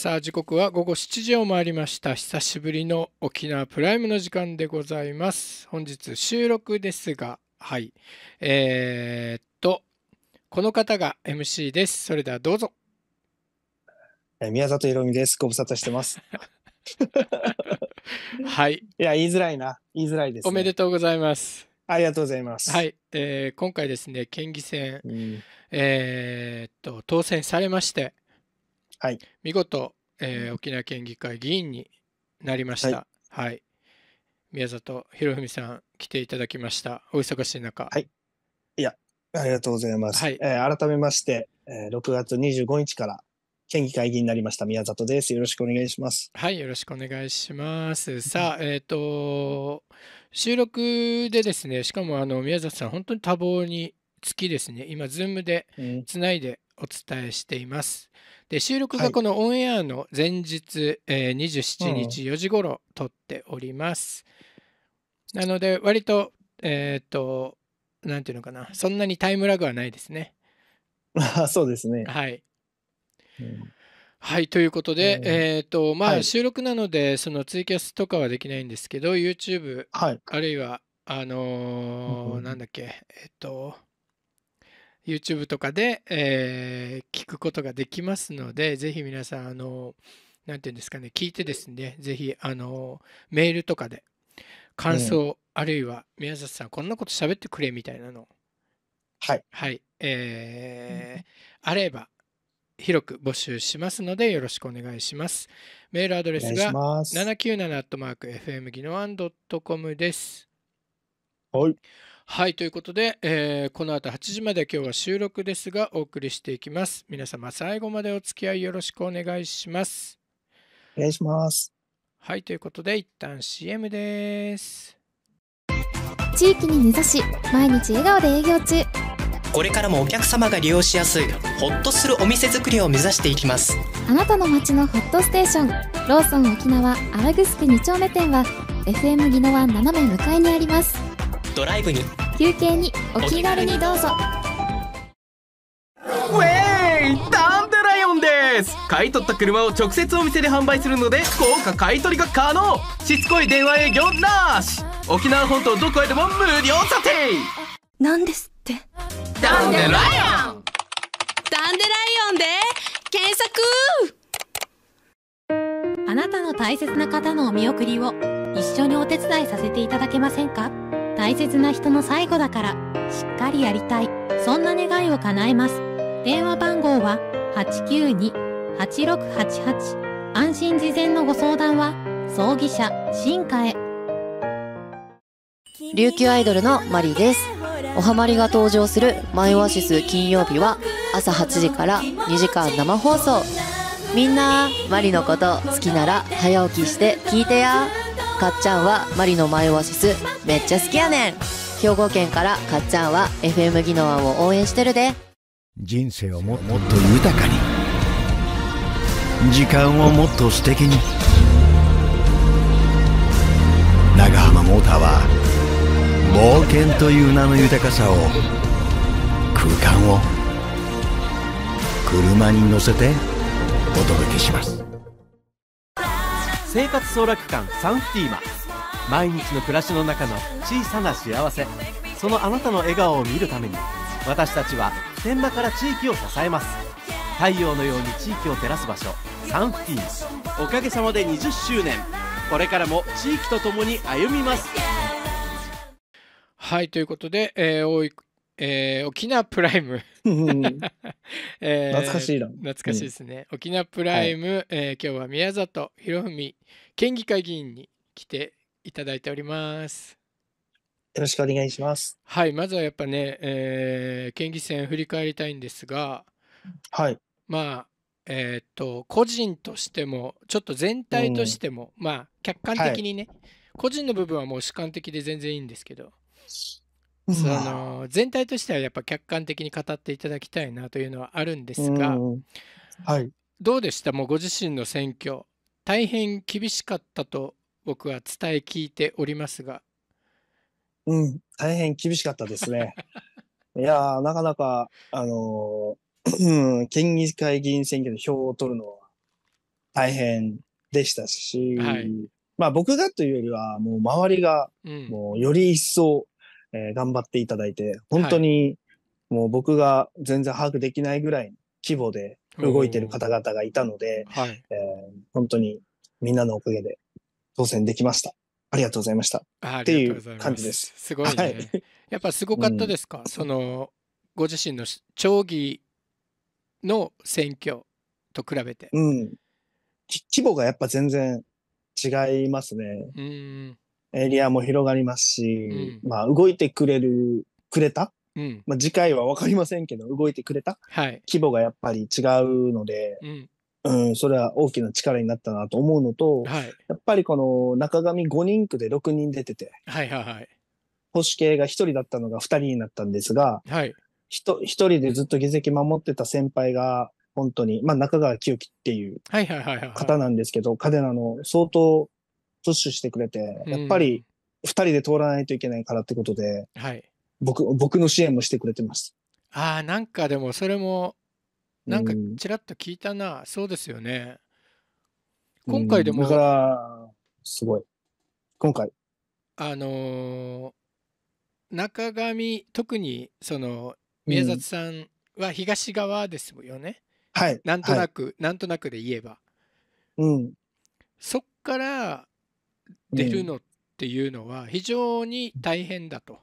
さあ時刻は午後7時を回りました久しぶりの沖縄プライムの時間でございます本日収録ですがはいえー、っとこの方が MC ですそれではどうぞ宮里ひろみですご無沙汰してます はいいや言いづらいな言いづらいです、ね、おめでとうございますありがとうございます。はい、えー、今回ですね、県議選、うん、えー、っと当選されまして、はい、見事、えー、沖縄県議会議員になりました。はい、はい、宮里博文さん来ていただきました。お忙しい中。はい。いや、ありがとうございます。はい、えー、改めまして、えー、6月25日から県議会議員になりました宮里です。よろしくお願いします。はい、よろしくお願いします。さあ、えっ、と収録でですね、しかもあの宮里さん本当に多忙に月ですね、今ズームでつないでお伝えしています。うんで収録がこのオンエアの前日、はい、えー、27日4時頃撮っております。うん、なので割とえっ、となんていうのかなそんなにタイムラグはないですね。あ そうですね。はい。うんはい、ということで、えっえーとまあ、収録なので、そのツイキャスとかはできないんですけど、YouTube、はい、あるいは、あのーうん、なんだっけ、えっ、と、YouTube とかで、えー、聞くことができますので、ぜひ皆さん、あの、なんていうんですかね、聞いてですね、ぜひ、あの、メールとかで、感想、うん、あるいは、宮里さん、こんなこと喋ってくれみたいなの、はい。はい。えー、あれば、広く募集しますのでよろしくお願いします。メールアドレスが7 9 7 f m g n o a n c o m です。はい。はい、ということで、えー、この後8時まで今日は収録ですが、お送りしていきます。皆様、最後までお付き合いよろしくお願いします。お願いします。はい、ということで、一旦 CM です。地域に根ざし、毎日笑顔で営業中。これからもお客様が利用しやすい、ホッとするお店作りを目指していきます。あなたの街のホットステーション、ローソン沖縄アラグスク2丁目店は、FM 宜野湾斜め向かいにあります。ドライブに休憩にお気軽にどうぞウェイダンデライオンです買い取った車を直接お店で販売するので豪華買取が可能しつこい電話営業なし沖縄本島どこへでも無料査定なんですってダンデライオンダンデライオンで検索あなたの大切な方のお見送りを一緒にお手伝いさせていただけませんか大切な人の最後だからしっかりやりたいそんな願いを叶えます電話番号は892-8688安心事前のご相談は葬儀社新華へ琉球アイドルのマリですおはまりが登場するマイオアシス金曜日は朝8時から2時間生放送みんなマリのこと好きなら早起きして聞いてやかっちゃんはマリのマイオシスめっちゃ好きやねん兵庫県からかっちゃんは FM 技能案を応援してるで人生をもっと豊かに時間をもっと素敵に長浜モーターは冒険という名の豊かさを空間を車に乗せてお届けします生活総楽館サンフティーマ毎日の暮らしの中の小さな幸せそのあなたの笑顔を見るために私たちは普天間から地域を支えます太陽のように地域を照らす場所サンフティーおかげさまで20周年これからも地域とともに歩みますはいということで、えーおいえー、沖縄プライム 懐かしいな。懐かしいですね。うん、沖縄プライム、はい、えー、今日は宮里博文県議会議員に来ていただいております。よろしくお願いします。はい、まずはやっぱね、えー、県議選振り返りたいんですが、はい。まあ、えっ、ー、と、個人としても、ちょっと全体としても、うん、まあ、客観的にね、はい、個人の部分はもう主観的で全然いいんですけど、その全体としてはやっぱ客観的に語っていただきたいなというのはあるんですが、はい、どうでしたもうご自身の選挙大変厳しかったと僕は伝え聞いておりますが。うん、大変厳しかったですね。いやなかなか、あのー、県議会議員選挙で票を取るのは大変でしたし、はい、まあ僕がというよりは、もう周りが、もうより一層えー、頑張っていただいて、本当にもう僕が全然把握できないぐらい規模で動いてる方々がいたので、はいえー、本当にみんなのおかげで当選できました。ありがとうございました。っていう感じです。すごいね、はい、やっぱすごかったですか、うん、そのご自身の町議の選挙と比べて。うん、規模がやっぱ全然違いますね。うんエリアも広がりますし、うん、まあ動いてくれる、くれた、うん、まあ次回は分かりませんけど、動いてくれた、はい、規模がやっぱり違うので、うん、それは大きな力になったなと思うのと、はい、やっぱりこの中上5人区で6人出てて、はいはいはい、保守系が1人だったのが2人になったんですが、はい、1, 1人でずっと議席守ってた先輩が、本当に、まあ、中川清樹っていう方なんですけど、嘉手納の相当プッシュしてくれて、やっぱり2人で通らないといけないからってことで、はい、僕僕の支援もしてくれてます。あなんかでもそれもなんかちらっと聞いたな、うん、そうですよね。今回でも、うん、だからすごい今回あのー、中上特にその宮里さんは東側ですよね、うん、はいなんとなく、はい、なんとなくで言えばうんそっから出るのっていうのは非常に大変だと。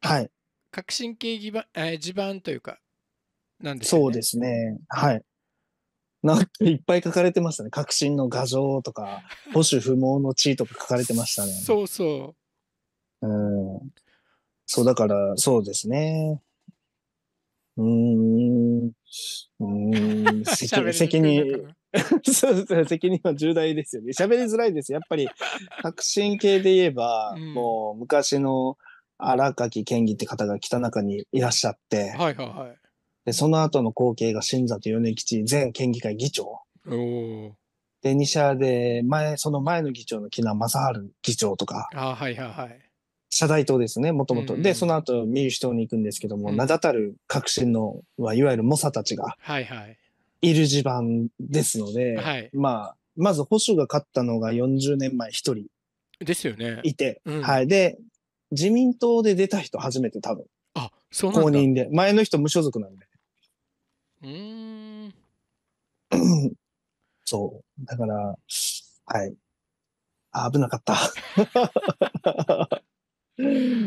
はい。革新系基盤,、えー、地盤というか、なんですね。そうですね。はい。なんかいっぱい書かれてましたね。革新の牙城とか、保守不毛の地位とか書かれてましたね。そうそう。うん。そう、だから、そうですね。うん。うん。責任。そうですね、責任は重大ですよね。喋りづらいです。やっぱり、革新系で言えば、うん、もう昔の荒垣県議って方が北中にいらっしゃって、はいはいはい。で、その後の後継が新里米吉前県議会議長。おで、西原で、前、その前の議長の木南正春議長とか。あはいはいはい。社大党ですね、もともと。で、その後民主党に行くんですけども、うん、名だたる革新の、いわゆる猛者たちが、はいはい。いる地盤ですので、はい、まあ、まず保守が勝ったのが40年前一人。ですよね。いて、うん、はい。で、自民党で出た人初めて多分。あ、そう公認で。前の人無所属なんで。うん。そう。だから、はい。あ危なかった。い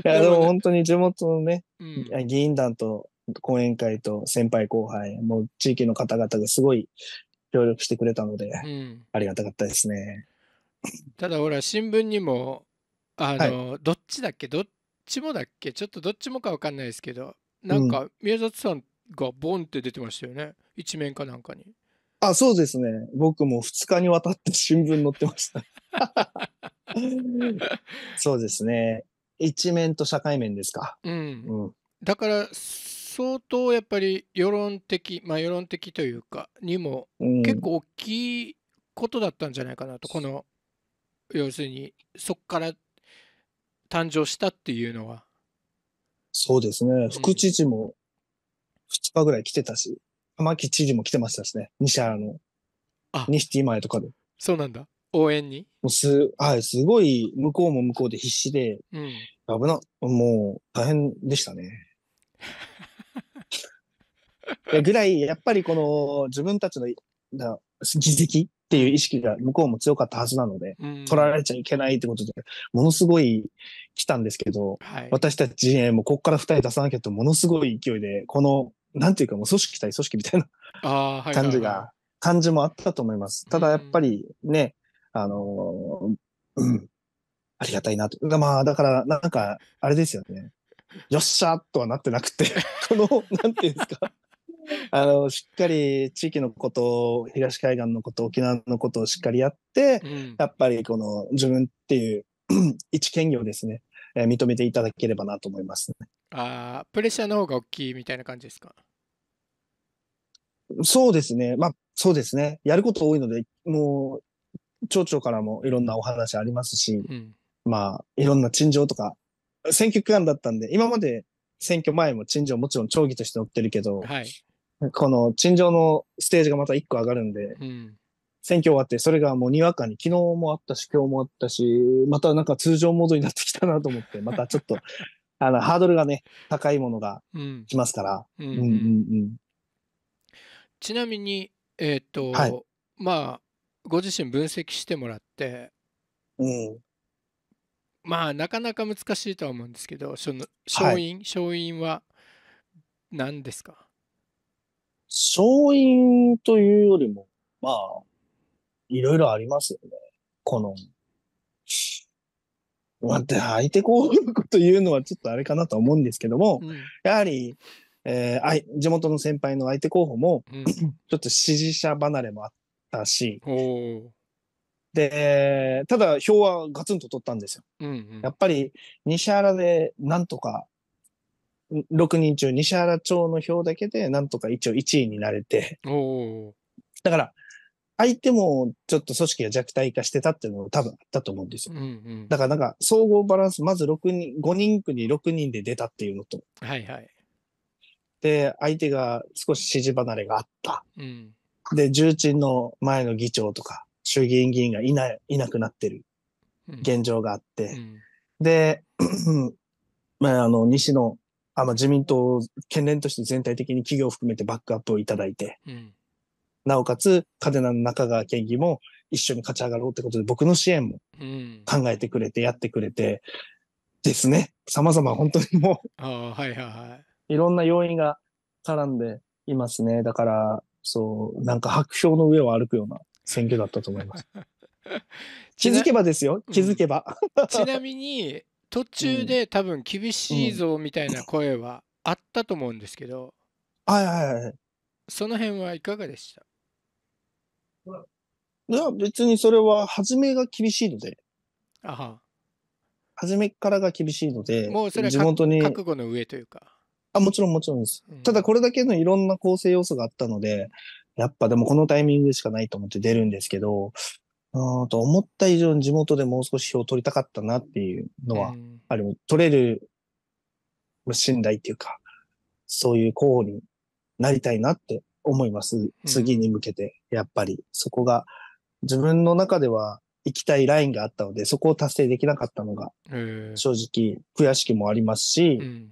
や、でも本当に地元のね、うん、議員団と講演会と先輩後輩、もう地域の方々がすごい協力してくれたので、うん、ありがたかったですね。ただほら、新聞にも、あの、はい、どっちだっけ、どっちもだっけ、ちょっとどっちもか分かんないですけど、なんか宮里さんがボンって出てましたよね、うん、一面かなんかに。あ、そうですね。僕も2日にわたって新聞載ってました。そうですね。一面と社会面ですか。うん。うん、だから、相当やっぱり世論的、まあ、世論的というかにも結構大きいことだったんじゃないかなと、この要するにそこから誕生したっていうのは。そうですね、副知事も2日ぐらい来てたし、玉木知事も来てましたしね、西原の、西ティ前とかで。そうなんだ、応援にもうす,、はい、すごい向こうも向こうで必死で、うん、危な、もう大変でしたね。ぐらい、やっぱりこの自分たちの自責っていう意識が向こうも強かったはずなので、取られちゃいけないってことで、ものすごい来たんですけど、はい、私たち、ね、もうここから2人出さなきゃと、ものすごい勢いで、この、なんていうかもう組織対組織みたいな感じが、感じもあったと思います。ただやっぱりね、あの、うん、ありがたいなと。まあだからなんか、あれですよね。よっしゃとはなってなくて この、なんていうんですか あのしっかり地域のこと東海岸のこと沖縄のことをしっかりやって、うん、やっぱりこの自分っていう 一兼業ですね、えー、認めていただければなと思いますね。あプレッシャーの方が大きいみたいな感じですかそうですね。まあ、そうですね。やること多いので、もう、町長からもいろんなお話ありますし、うん、まあ、いろんな陳情とか、選挙区間だったんで、今まで選挙前も陳情もちろん町議として載ってるけど、はい、この陳情のステージがまた1個上がるんで、うん、選挙終わって、それがもうにわかに昨日もあったし、今日もあったし、またなんか通常モードになってきたなと思って、またちょっと、あの、ハードルがね、高いものが来ますから。ちなみに、えっ、ー、と、はい、まあ、ご自身分析してもらって、うん、まあ、なかなか難しいとは思うんですけど、その、勝因、はい、勝因は何ですか勝因というよりも、まあ、いろいろありますよね。この、待って、相手候補のこと言うのはちょっとあれかなと思うんですけども、うん、やはり、えー、地元の先輩の相手候補も、うん、ちょっと支持者離れもあったし、で、ただ票はガツンと取ったんですよ。うんうん、やっぱり西原でなんとか6人中西原町の票だけでなんとか一応1位になれて。だから、相手もちょっと組織が弱体化してたっていうのも多分あったと思うんですよ。うんうん、だからなんか総合バランス、まず6人、5人区に6人で出たっていうのと。はいはい。で、相手が少し支持離れがあった。うん、で、重鎮の前の議長とか、衆議院議員がいないなくなってる現状があって。うんうん、で、まあ、あの、西野あまあ、自民党、県連として全体的に企業を含めてバックアップをいただいて、うん、なおかつ、嘉手納の中川県議も一緒に勝ち上がろうってことで、僕の支援も考えてくれて、やってくれて、ですね。様々本当にもうはいはいはい。いろんな要因が絡んでいますね。だから、そう、なんか白氷の上を歩くような選挙だったと思います。気づけばですよ、気づけば。うん、ちなみに、途中で多分厳しいぞみたいな声はあったと思うんですけど、はいはいはい。その辺はいかがでしたいや、別にそれは、初めが厳しいので、あは初めからが厳しいので、もうそれは地元に、覚悟の上というか。あ、もちろんもちろんです。うんただこれだけのいろんな構成要素があったので、やっぱでもこのタイミングしかないと思って出るんですけど、うんと思った以上に地元でもう少し票を取りたかったなっていうのは、ある取れる信頼っていうか、そういう候補になりたいなって思います。次に向けて、やっぱり。そこが、自分の中では行きたいラインがあったので、そこを達成できなかったのが、正直悔しきもありますし、うん、っ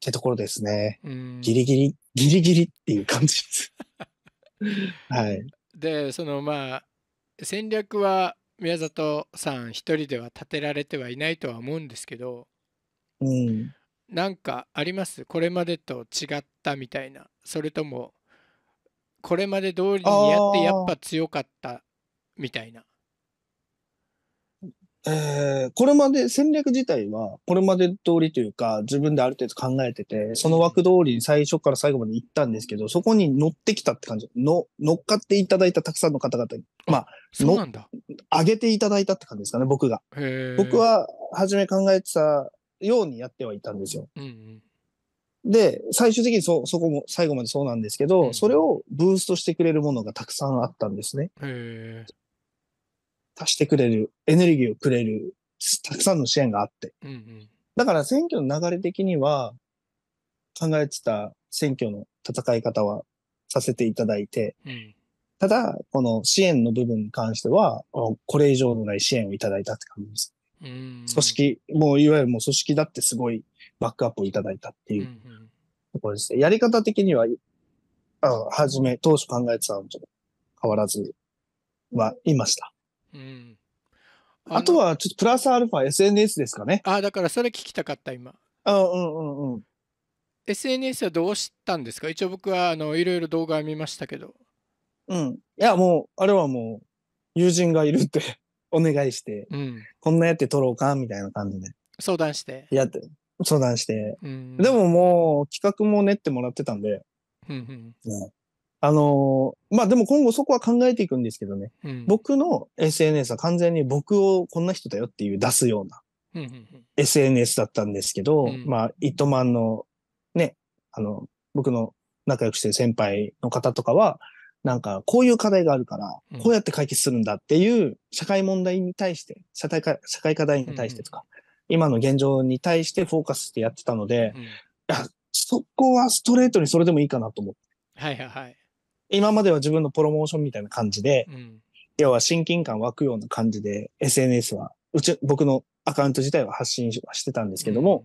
てところですね。ギリギリ、ギリギリっていう感じです。はい。で、そのまあ、戦略は宮里さん一人では立てられてはいないとは思うんですけど、うん、なんかありますこれまでと違ったみたいなそれともこれまで通りにやってやっぱ強かったみたいな。えー、これまで戦略自体はこれまで通りというか自分である程度考えててその枠通りに最初から最後まで行ったんですけどそこに乗ってきたって感じの乗っかっていただいたたくさんの方々にまあ、そうなんだ。上げていただいたって感じですかね、僕が。僕は、初め考えてたようにやってはいたんですよ。うんうん、で、最終的にそ、そこも、最後までそうなんですけど、うん、それをブーストしてくれるものがたくさんあったんですね。足してくれる、エネルギーをくれる、たくさんの支援があって。うんうん、だから選挙の流れ的には、考えてた選挙の戦い方はさせていただいて、うん、ただ、この支援の部分に関しては、これ以上のない支援をいただいたって感じです。組織、もういわゆるもう組織だってすごいバックアップをいただいたっていうところですね。やり方的には、あはじめ、当初考えてたのと変わらずはいました。うんあとは、ちょっとプラスアルファ SNS ですかね。あだからそれ聞きたかった、今。あうんうんうん。SNS はどうしたんですか一応僕は、あの、いろいろ動画見ましたけど。うん。いや、もう、あれはもう、友人がいるって お願いして、うん、こんなやって撮ろうか、みたいな感じで。相談して。やって、相談して。うん、でももう、企画も練ってもらってたんで、うんうん、あのー、まあでも今後そこは考えていくんですけどね、うん、僕の SNS は完全に僕をこんな人だよっていう出すような SNS だったんですけど、うん、まあ、糸満のね、あの、僕の仲良くしてる先輩の方とかは、なんか、こういう課題があるから、こうやって解決するんだっていう、社会問題に対して、社会か、社会課題に対してとか、うん、今の現状に対してフォーカスしてやってたので、うん、そこはストレートにそれでもいいかなと思って。はいはい今までは自分のプロモーションみたいな感じで、うん、要は親近感湧くような感じで、SNS は、うち、僕のアカウント自体は発信してたんですけども、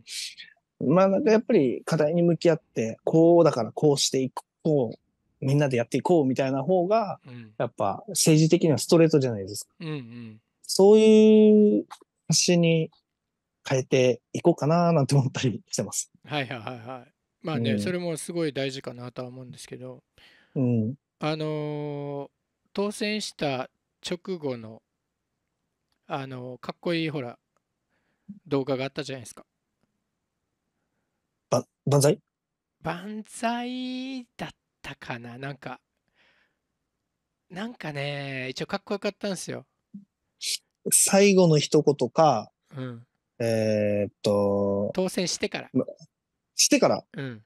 まあなんかやっぱり課題に向き合って、こうだからこうしていこうみんなでやっていこうみたいな方が、やっぱ政治的にはストレートじゃないですか。うんうん、そういう発に変えていこうかななんて思ったりしてます。はいはいはいはい。まあね、うん、それもすごい大事かなとは思うんですけど、うん、あのー、当選した直後の、あのー、かっこいいほら、動画があったじゃないですか。ば、万歳万歳だっったかななんか、なんかね、一応かっこよかったんですよ。最後の一言か、うん、えー、っと、当選してから。してから。うん。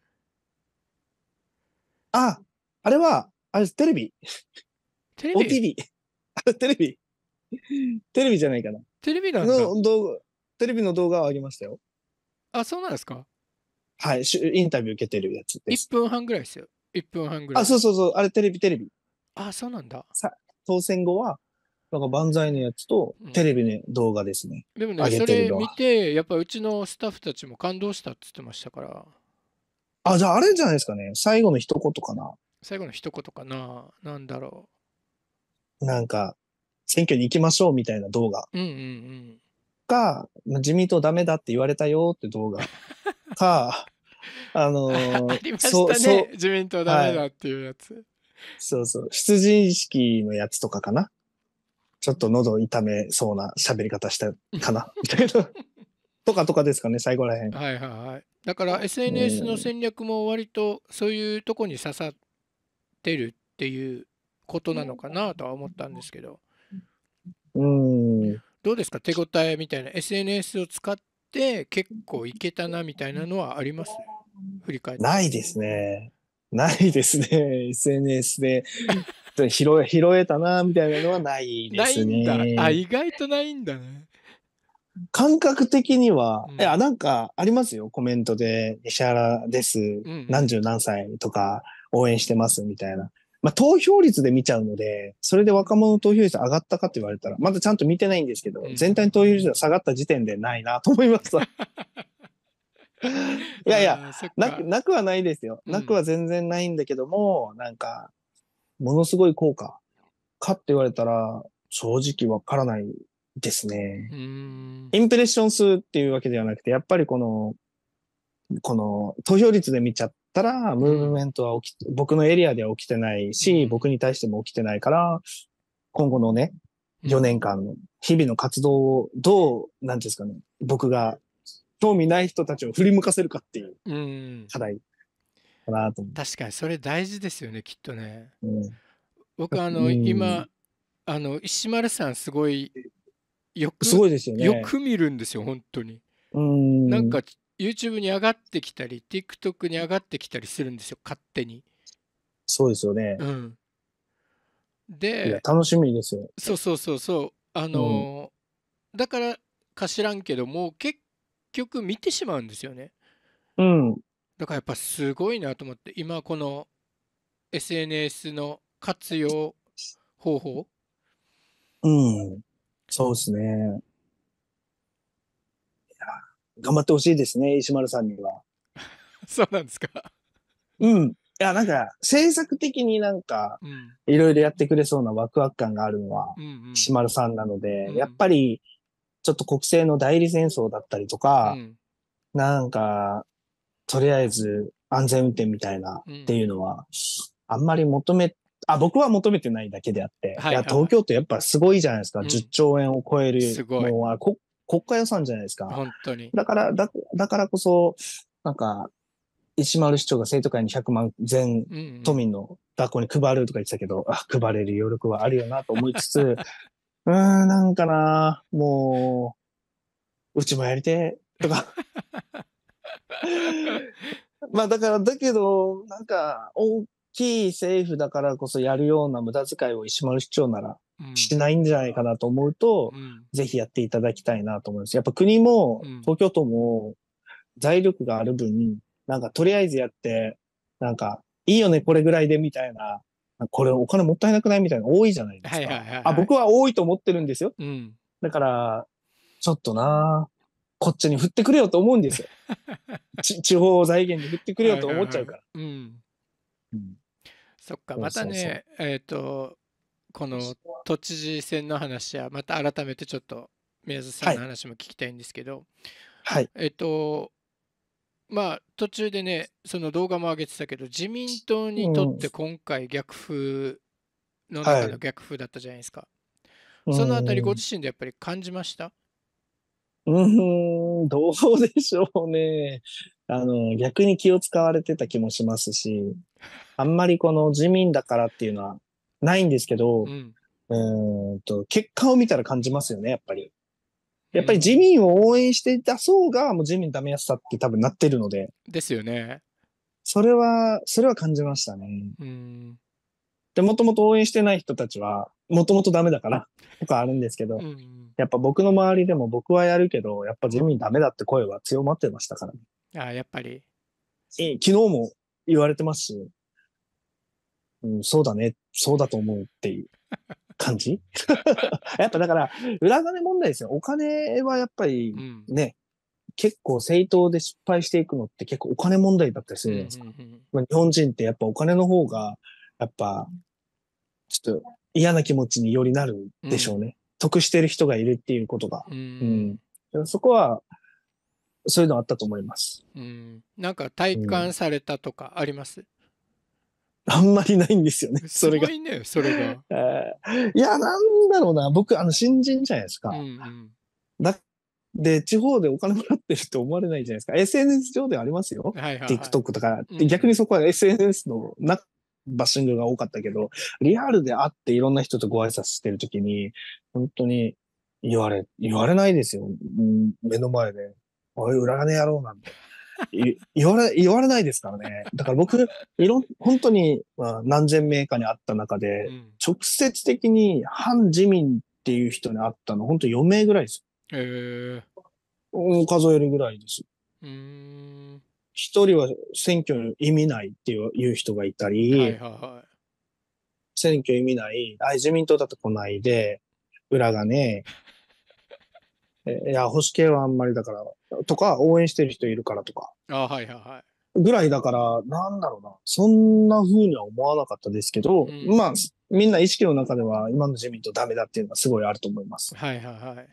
あ、あれは、あれテレビ。テレビ ?OTV。テレビ。テレビじゃないかな。テレビなんの動画、テレビの動画を上げましたよ。あ、そうなんですかはい、インタビュー受けてるやつです。1分半ぐらいですよ。1分半ぐらい。あ、そうそうそう、あれテレビテレビ。あ、そうなんだ。さ当選後は、なんか万歳のやつとテレビの動画ですね。うん、でもね、それ見て、やっぱうちのスタッフたちも感動したって言ってましたから。あ、じゃああれじゃないですかね。最後の一言かな。最後の一言かな。なんだろう。なんか、選挙に行きましょうみたいな動画。うんうんうん。か、自民党ダメだって言われたよって動画。か、あのー、ありましたね。自民党ダメだっていうやつ、はい、そうそう。出陣式のやつとかかな。ちょっと喉痛めそうな喋り方したかな。みたいな。とかとかですかね、最後らへん。はいはいはい。だから SNS の戦略も割とそういうとこに刺さってるっていうことなのかなとは思ったんですけど。うん。どうですか手応えみたいな SNS を使って結構いけたなみたいなのはあります振り返って。ないですね。ないですね。SNS で。拾え、拾えたな、みたいなのはないですね。ないんだ。あ、意外とないんだね。感覚的には、うん、いや、なんかありますよ。コメントで、石原です。何十何歳とか、応援してます、みたいな。まあ、投票率で見ちゃうので、それで若者投票率上がったかって言われたら、まだちゃんと見てないんですけど、うん、全体の投票率が下がった時点でないなと思いました。いやいやなく、なくはないですよ。なくは全然ないんだけども、うん、なんか、ものすごい効果かって言われたら、正直わからないですね。インプレッション数っていうわけではなくて、やっぱりこの、この投票率で見ちゃったら、ムーブメントは起き、僕のエリアでは起きてないし、うん、僕に対しても起きてないから、今後のね、4年間の日々の活動をどう、なんですかね、僕が興味ない人たちを振り向かせるかっていう課題かなと思う。確かにそれ大事ですよねきっとね。うん、僕あの、今あの石丸さんすごいよくすごいですよ,、ね、よく見るんですよ本当に。うんなんか YouTube に上がってきたり TikTok に上がってきたりするんですよ勝手に。そうですよね。うん、で楽しみですよ。そうそうそうそうあの、うん、だからか知らんけども結局見てしまうんですよね。うん、だからやっぱすごいなと思って今この SNS の活用方法うんそうですね頑張ってほしいですね石丸さんには そうなんですかうんいやなんか制作的になんかいろいろやってくれそうなワクワク感があるのは石丸さんなので、うんうん、やっぱりちょっと国政の代理戦争だったりとか、うん、なんか、とりあえず安全運転みたいなっていうのは、あんまり求め、あ、僕は求めてないだけであって、はい、いや、東京都やっぱすごいじゃないですか、うん、10兆円を超える、もうこ国家予算じゃないですか。本当に。だからだ、だからこそ、なんか、石丸市長が生徒会に100万全都民の学校に配るとか言ってたけど、うんうん、あ配れる余力はあるよなと思いつつ、うーん、なんかな、もう、うちもやりてえ、とか。まあだから、だけど、なんか、大きい政府だからこそやるような無駄遣いを石丸市長ならしないんじゃないかなと思うと、うん、ぜひやっていただきたいなと思います。やっぱ国も、東京都も、財力がある分、なんかとりあえずやって、なんか、いいよね、これぐらいで、みたいなこれお金もったいなくないみたいな多いじゃないですか。あ僕は多いと思ってるんですよ。うん、だから、ちょっとなこっちに振ってくれよと思うんですよ。地方財源に振ってくれよと思っちゃうから。うん、うん、そっか、またね、えっ、ー、と、この都知事選の話は、また改めてちょっと宮津さんの話も聞きたいんですけど、はい、えっ、ー、と、まあ、途中でね、その動画も上げてたけど、自民党にとって今回逆風の中の逆風だったじゃないですか。はい、そのあたり、ご自身でやっぱり感じましたうん、どうでしょうね。あの、逆に気を使われてた気もしますし、あんまりこの自民だからっていうのはないんですけど、うん、うんと結果を見たら感じますよね、やっぱり。やっぱり自民を応援していた層が、もう自民ダメやすさって多分なってるので。ですよね。それは、それは感じましたね。うん。で、もともと応援してない人たちは、もともとダメだから、と かあるんですけど、うん、やっぱ僕の周りでも僕はやるけど、やっぱ自民ダメだって声は強まってましたからね。ああ、やっぱり。え、昨日も言われてますし、うん、そうだね、そうだと思うっていう。感じ やっぱだから、裏金問題ですよ。お金はやっぱりね、うん、結構正当で失敗していくのって結構お金問題だったりするじゃないですか。うんうんうん、日本人ってやっぱお金の方が、やっぱ、ちょっと嫌な気持ちによりなるでしょうね。うん、得してる人がいるっていうことが。うん、うん、そこは、そういうのあったと思います。うん、なんか体感されたとかあります、あんまりないんですよね。それが。ね、それが。いや、なんだろうな。僕、あの、新人じゃないですか。うん、だで、地方でお金もらってるって思われないじゃないですか。SNS 上ではありますよ。はいはいはい、TikTok とか、うん、逆にそこは SNS のなバッシングが多かったけど、リアルで会っていろんな人とご挨拶してるときに、本当に言われ、言われないですよ。目の前で。おい、裏金やろうなんて。言われ、言われないですからね。だから僕、いろ、本当に、まあ、何千名かに会った中で、うん、直接的に反自民っていう人に会ったの、本当4名ぐらいですよ。へえー。数えるぐらいです。うん。一人は選挙意味ないっていう人がいたり、はいはいはい、選挙意味ない、あ自民党だと来ないで、裏がね、えいや、保守系はあんまりだから、とか、応援してる人いるからとか。あはいはいはい。ぐらいだから、なんだろうな。そんな風には思わなかったですけど、うん、まあ、みんな意識の中では今の自民党ダメだっていうのはすごいあると思います。はいはいはい。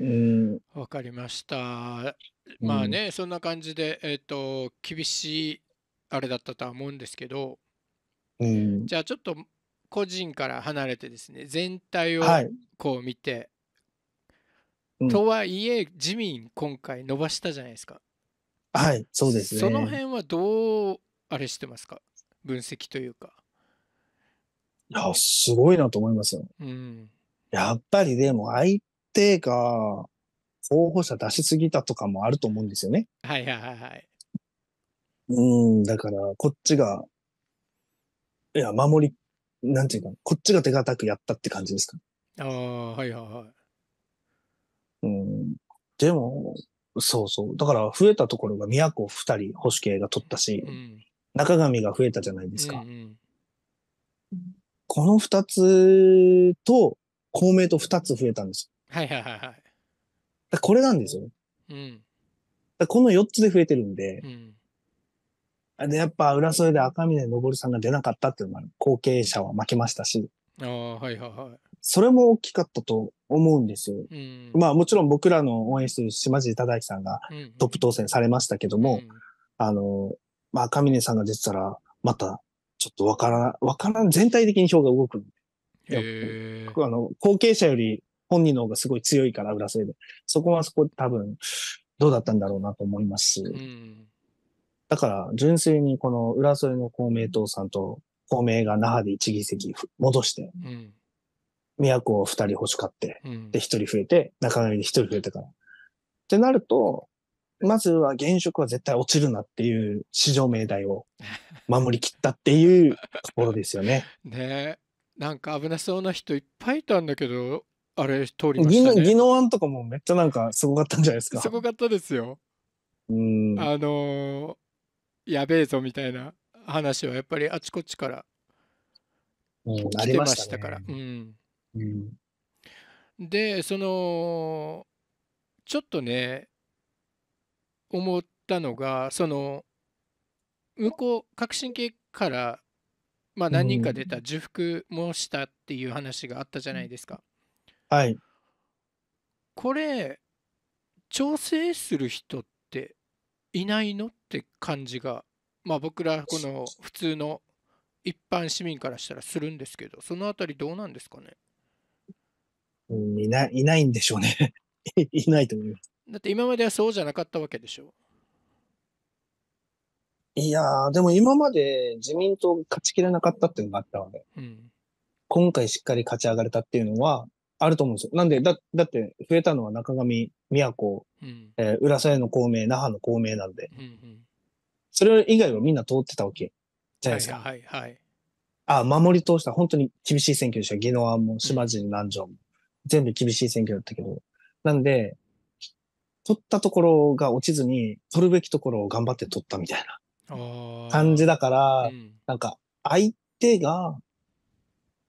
うん、分かりました。まあね、うん、そんな感じで、えーと、と厳しいあれだったとは思うんですけど、うん、じゃあちょっと個人から離れてですね全体をこう見て、はい、とはいえ、自民、今回伸ばしたじゃないですか。はい、そうですね。その辺はどう、あれしてますか、分析というか。いや、すごいなと思いますよ。うん、やっぱりでも、相手が候補者出しすぎたとかもあると思うんですよね。はいはいはいはい。うん、だから、こっちが、いや、守り、なんていうか、こっちが手堅くやったって感じですか。ああ、はいはいはい。うん、でも、そうそう。だから増えたところが都二人保守系が取ったし、うん、中上が増えたじゃないですか。うんうん、この二つと公明と二つ増えたんですよ。はいはいはいこれなんですよ。うん、この四つで増えてるんで、うん、でやっぱ裏添えで赤嶺昇さんが出なかったっていうのは後継者は負けましたし。ああ、はいはいはい。それも大きかったと思うんですよ。うん、まあもちろん僕らの応援してる島地忠明さんがトップ当選されましたけども、うん、あの、まあ赤嶺さんが出てたら、またちょっとわからん、わからん、全体的に票が動くあの、後継者より本人の方がすごい強いから、裏声で。そこはそこ多分、どうだったんだろうなと思いますし。うん、だから、純粋にこの浦添の公明党さんと公明が那覇で1議席戻して、都を2人欲しかって、で、1人増えて、中上で1人増えてから。ってなると、まずは現職は絶対落ちるなっていう市上命題を守りきったっていうところですよね。ねなんか危なそうな人いっぱいいたんだけど、あれ通りましたね。技能案とかもめっちゃなんかすごかったんじゃないですか。すごかったですよ。うん。あのー、やべえぞみたいな話はやっぱりあちこちからありましたから。うん、うん。で、その、ちょっとね、思ったのが、その、向こう、革新系から、まあ、何人か出た受服もしたっていう話があったじゃないですか。はい。これ、調整する人っていないのって感じが、まあ、僕らこの普通の一般市民からしたらするんですけど、そのあたりどうなんですかね。うん、いない、いないんでしょうね。いないと思います。だって今まではそうじゃなかったわけでしょいやー、でも今まで自民党勝ちきれなかったっていうのがあったので、うん、今回しっかり勝ち上がれたっていうのはあると思うんですよ。なんで、だだって増えたのは中上、宮古、うん、えー、浦添の公明、那覇の公明なんで、うんうん、それ以外はみんな通ってたわけじゃないですか。はいはい、はい、あ、守り通した、本当に厳しい選挙でした。宜野湾も、島尻南城も、全部厳しい選挙だったけど。なんで、取ったところが落ちずに、取るべきところを頑張って取ったみたいな感じだから、うん、なんか、相手が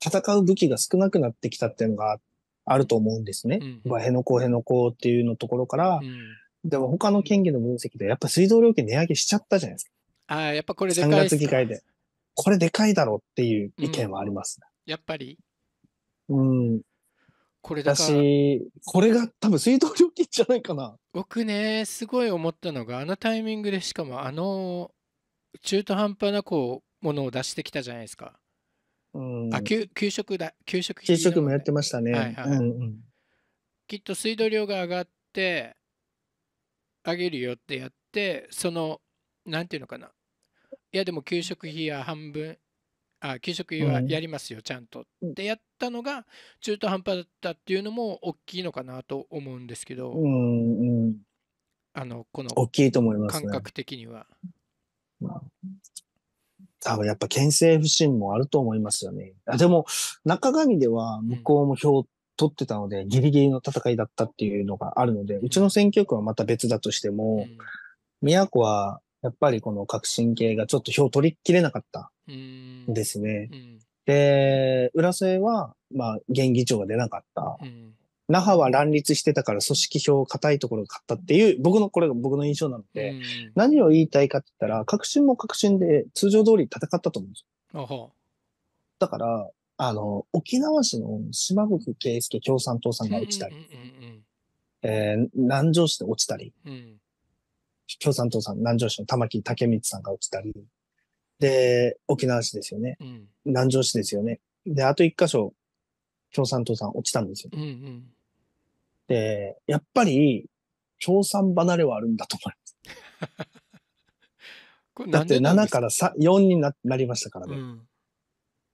戦う武器が少なくなってきたっていうのがあると思うんですね。うん、辺野古、辺野古っていうのところから、うん、でも他の県議の分析で、やっぱ水道料金値上げしちゃったじゃないですか。ああ、やっぱこれでかい3月議会で。これでかいだろうっていう意見はありますうん、やっぱりうん。これだし、これが多分水道料金じゃないかな。僕ね、すごい思ったのが、あのタイミングでしかもあの中途半端なこうものを出してきたじゃないですか。うん、あ給給食だ給食給食もやってましたね、きっと水道料が上がってあげるよってやってそのなんていうのかないやでも給食費や半分あ給食はやりますよ、ちゃんとってやったのが中途半端だったっていうのも大きいのかなと思うんですけど、うんうん、あのこの大きいと思います、ね、感覚的には、まあ、多分やっぱ県政不信もあると思いますよねあでも中上では向こうも票取ってたので、うん、ギリギリの戦いだったっていうのがあるので、うちの選挙区はまた別だとしても、うん、宮古はやっぱりこの革新系がちょっと票取りきれなかったんですね。で、浦添は、まあ、現議長が出なかった。那覇は乱立してたから組織票を硬いところが勝ったっていう、僕の、これが僕の印象なので、何を言いたいかって言ったら、革新も革新で通常通り戦ったと思うんですよ。だから、あの、沖縄市の島国圭介共産党さんが落ちたり、え南城市で落ちたり、共産党さん、南城市の玉木武光さんが落ちたり、で、沖縄市ですよね。うん、南城市ですよね。で、あと一箇所、共産党さん落ちたんですよ、ねうんうん。で、やっぱり、共産離れはあるんだと思います。だって7から4になりましたからね。うん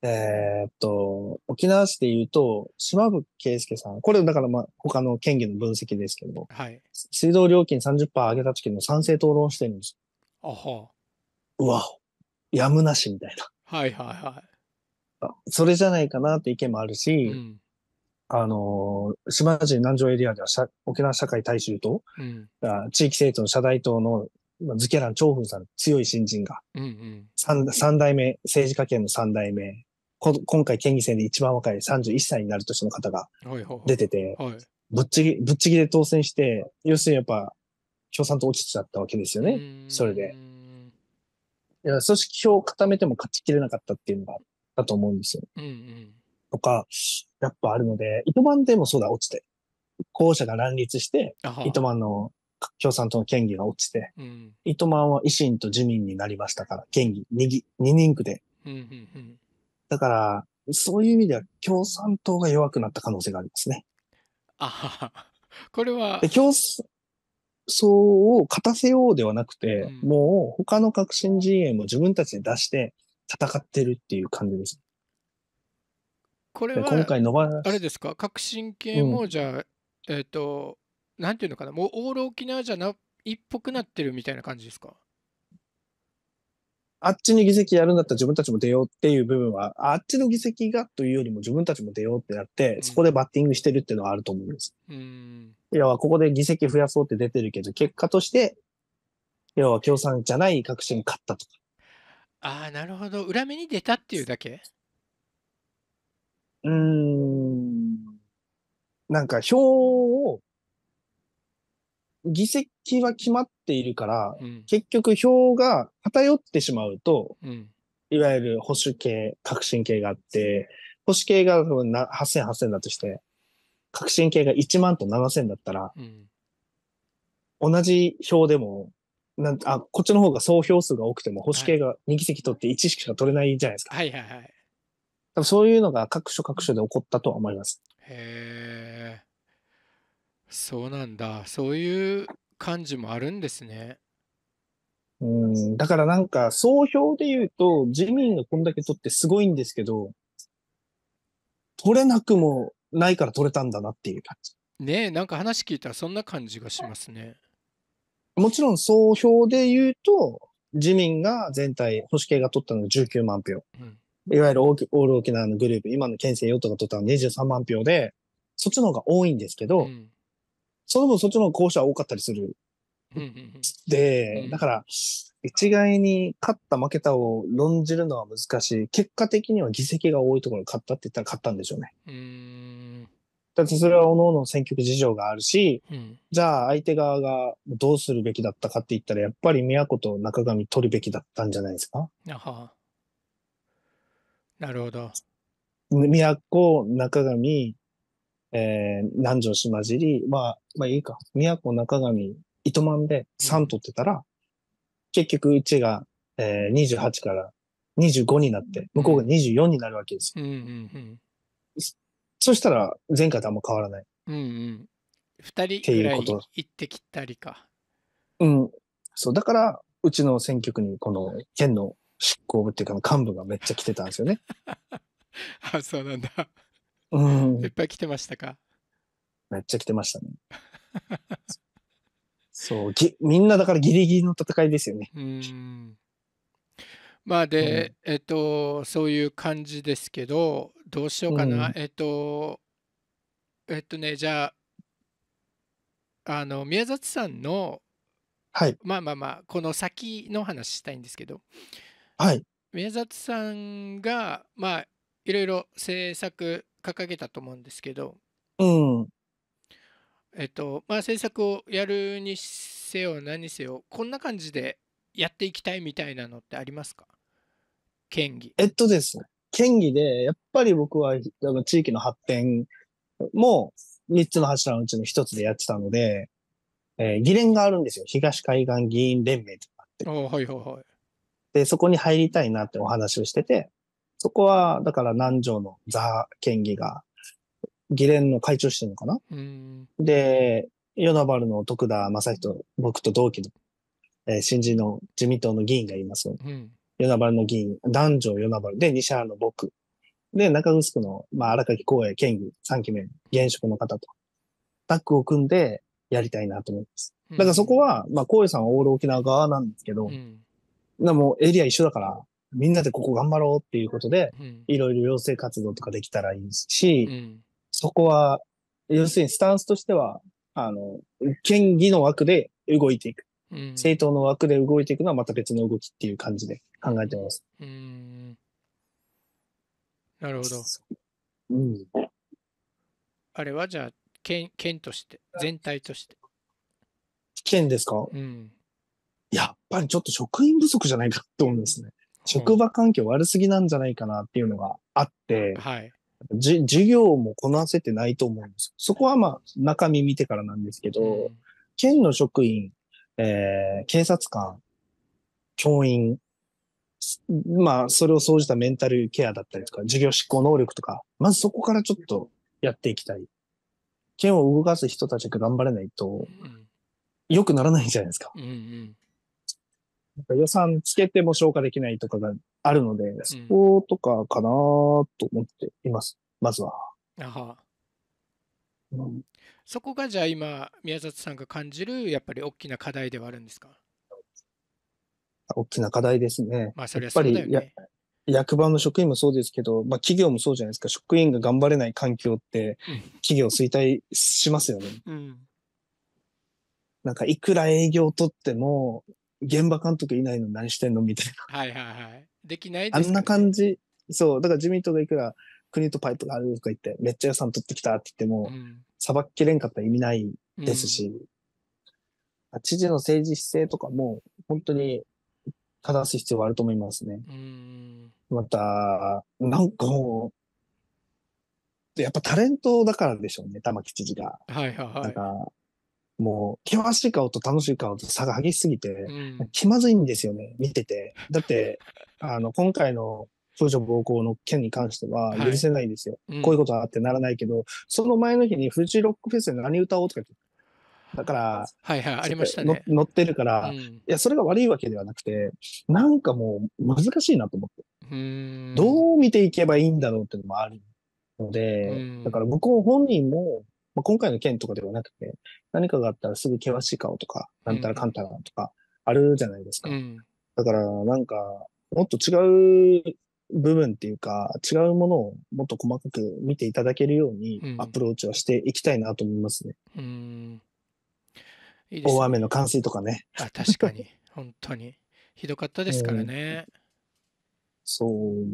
えー、っと、沖縄市で言うと、島部圭介さん、これだからまあ他の県議の分析ですけど、はい、水道料金30%上げた時の賛成討論してるんですよ。あはうわ、やむなしみたいな。はいはいはい。それじゃないかなって意見もあるし、うん、あの、島人南城エリアでは沖縄社会大衆党、うん、地域政党の社大党のズキャラン・チョウフンさん、強い新人が、うんうん、三三代目、政治家権の三代目今回県議選で一番若い31歳になる年の方が出てて、ぶっちぎ、ぶっちぎで当選して、要するにやっぱ、共産党落ちちゃったわけですよね。それで。いや組織票を固めても勝ちきれなかったっていうのがあったと思うんですよ。うんうん、とか、やっぱあるので、糸満でもそうだ、落ちて。候補者が乱立して、糸満の共産党の県議が落ちて、うん、糸満は維新と自民になりましたから、県議 2, 2人区で。うんうんうんだから、そういう意味では共産党が弱くなった可能性がありますね。あこれは。共産を勝たせようではなくて、うん、もう他の革新陣営も自分たちで出して戦ってるっていう感じです。これは、今回あれですか、革新系もじゃあ、うん、えっ、ー、と、なんていうのかな、もうオール沖縄じゃな一っぽくなってるみたいな感じですかあっちに議席やるんだったら自分たちも出ようっていう部分は、あっちの議席がというよりも自分たちも出ようってなって、そこでバッティングしてるっていうのはあると思うんです。うん、要は、ここで議席増やそうって出てるけど、結果として、要は共産じゃない革新勝ったとか。ああ、なるほど。裏目に出たっていうだけうーん。なんか、票を議席は決まっているから、うん、結局票が偏ってしまうと、うん、いわゆる保守系、革新系があって、保守系が8000、8000だとして、革新系が1万と7000だったら、うん、同じ票でも、なんあ、こっちの方が総票数が多くても、保守系が2議席取って1しか取れないじゃないですか。はいはいはい。多分そういうのが各所各所で起こったとは思います。へえ。そうなんだ。そういう感じもあるんですね。うん、だからなんか、総評で言うと、自民がこんだけ取ってすごいんですけど、取れなくもないから取れたんだなっていう感じ。ねえ、なんか話聞いたらそんな感じがしますね。もちろん総評で言うと、自民が全体、保守系が取ったのが19万票。うん、いわゆるオール沖縄のグループ、今の県政与党が取ったのは23万票で、そっちの方が多いんですけど、うんその分そっちの方が候補者は多かったりする。で、だから、一概に勝った負けたを論じるのは難しい。結果的には議席が多いところに勝ったって言ったら勝ったんでしょうね。うんだってそれは各々の選挙区事情があるし、うん、じゃあ相手側がどうするべきだったかって言ったら、やっぱり都と中上取るべきだったんじゃないですか。はなるほど。都、中上、えー、南城島尻まあ、まあいいか、都中上、糸満で3取ってたら、結局うちが、えー、28から25になって、向こうが24になるわけですよ。うんうんうんそしたら前回とあんま変わらない。うんうん。2人ぐらい行ってきたりか。うん。そう、だから、うちの選挙区にこの県の執行部っていうか幹部がめっちゃ来てたんですよね。あ、そうなんだ。うん。いっぱい来てましたかめっちゃ来てましたね。そうぎ、みんなだからギリギリの戦いですよね。うんまあで、うん、えっと、そういう感じですけど、どうしようかな。うん、えっと、えっとね、じゃあ、あの、宮里さんの、はい、まあまあまあ、この先の話したいんですけど、はい、宮里さんが、まあ、いろいろ制作掲げたと思うんですけど、うんえっとまあ、制作をやるにせよ何にせよこんな感じでやっていきたいみたいなのってありますか県議えっとですね県議でやっぱり僕は地域の発展も3つの柱のうちの1つでやってたので、えー、議連があるんですよ東海岸議員連盟とかって。はいはいはい、でそこに入りたいなってお話をしててそこは、だから南條のザ県議が、議連の会長してるのかな、うん、で、与那原の徳田正人、僕と同期の、えー、新人の自民党の議員がいます。与那原の議員、南ヨ与那原で、西原の僕。で、中城区の、まあ、荒垣公栄県議3期目、現職の方と、タッグを組んでやりたいなと思います。だからそこは、まあ、光栄さんはオール沖縄側なんですけど、うん、でもエリア一緒だから、みんなでここ頑張ろうっていうことで、いろいろ養成活動とかできたらいいし、うん、そこは、要するにスタンスとしては、あの、県議の枠で動いていく。うん、政党の枠で動いていくのはまた別の動きっていう感じで考えてます。うん。なるほど。うん。あれはじゃあ、県、県として、全体として。県ですかうん。やっぱりちょっと職員不足じゃないかと思うんですね。職場環境悪すぎなんじゃないかなっていうのがあって、はい、じ授業もこなせてないと思うんです。そこはまあ中身見てからなんですけど、うん、県の職員、えー、警察官、教員、まあそれを総じたメンタルケアだったりとか、授業執行能力とか、まずそこからちょっとやっていきたい。県を動かす人たちが頑張れないと、良くならないじゃないですか。うんうんなんか予算つけても消化できないとかがあるので、そことかかなと思っています、まずは。あうん、そこがじゃあ今、宮里さんが感じる、やっぱり大きな課題ではあるんですか大きな課題ですね。まあ、それはそね。やっぱり役場の職員もそうですけど、まあ、企業もそうじゃないですか、職員が頑張れない環境って、企業衰退しますよね。うん、なんか、いくら営業を取っても、現場監督いないの何してんのみたいな。はいはいはい。できないです、ね、あんな感じ。そう、だから自民党がいくら国とパイプがあるとか言って、めっちゃ予算取ってきたって言っても、さば、うん、きれんかったら意味ないですし、うん、知事の政治姿勢とかも、本当に正す必要はあると思いますね。うん、また、なんかもう、やっぱタレントだからでしょうね、玉城知事が。はいはいはい。なんかもう、険しい顔と楽しい顔と差が激しすぎて、うん、気まずいんですよね、見てて。だって、あの、今回の少女暴行の件に関しては許せないんですよ。はいこういうことはあってならないけど、その前の日にフジロックフェスで何歌おうとか言って、だから、はいはい、ありましたね。乗ってるから、うん、いや、それが悪いわけではなくて、なんかもう難しいなと思って。どう見ていけばいいんだろうっていうのもあるので、だから向こう本人も、まあ、今回の件とかではなくて、何かがあったらすぐ険しい顔とか、なんたらかんたらとか、あるじゃないですか。うん、だから、なんか、もっと違う部分っていうか、違うものをもっと細かく見ていただけるように、アプローチはしていきたいなと思いますね。うん、いいすね大雨の冠水とかね。あ確かに、本当に。ひどかったですからね。そう。